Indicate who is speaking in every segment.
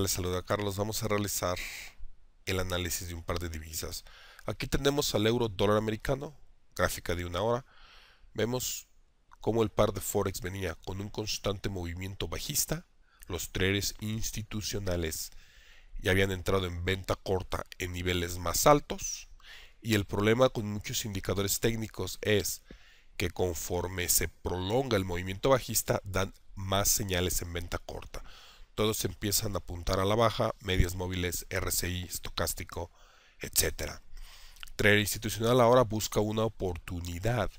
Speaker 1: Les saluda Carlos. Vamos a realizar el análisis de un par de divisas. Aquí tenemos al euro dólar americano, gráfica de una hora. Vemos cómo el par de Forex venía con un constante movimiento bajista. Los traders institucionales ya habían entrado en venta corta en niveles más altos. Y el problema con muchos indicadores técnicos es que conforme se prolonga el movimiento bajista dan más señales en venta corta todos empiezan a apuntar a la baja, medias móviles, RCI, estocástico, etc. Trader institucional ahora busca una oportunidad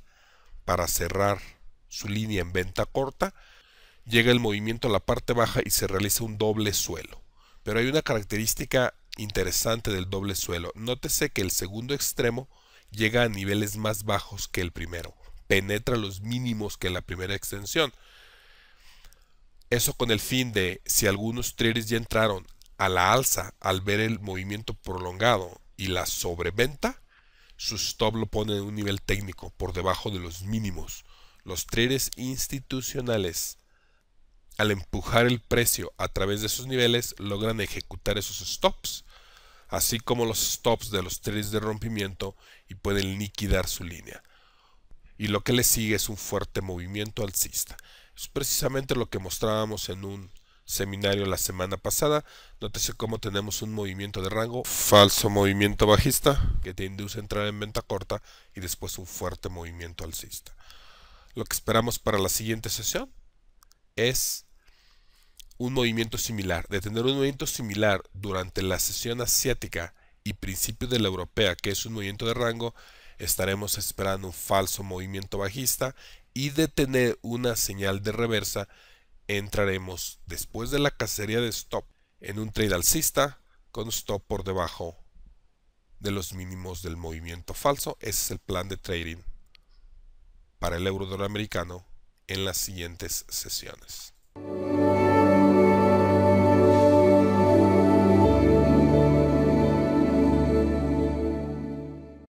Speaker 1: para cerrar su línea en venta corta, llega el movimiento a la parte baja y se realiza un doble suelo. Pero hay una característica interesante del doble suelo. Nótese que el segundo extremo llega a niveles más bajos que el primero. Penetra los mínimos que la primera extensión. Eso con el fin de, si algunos traders ya entraron a la alza al ver el movimiento prolongado y la sobreventa, su stop lo pone en un nivel técnico por debajo de los mínimos. Los traders institucionales, al empujar el precio a través de esos niveles, logran ejecutar esos stops, así como los stops de los traders de rompimiento y pueden liquidar su línea. Y lo que le sigue es un fuerte movimiento alcista. Es precisamente lo que mostrábamos en un seminario la semana pasada. Nótese cómo tenemos un movimiento de rango, falso movimiento bajista, que te induce a entrar en venta corta y después un fuerte movimiento alcista. Lo que esperamos para la siguiente sesión es un movimiento similar. De tener un movimiento similar durante la sesión asiática y principio de la europea, que es un movimiento de rango, estaremos esperando un falso movimiento bajista y de tener una señal de reversa, entraremos después de la cacería de stop en un trade alcista con stop por debajo de los mínimos del movimiento falso. Ese es el plan de trading para el euro dólar americano en las siguientes sesiones.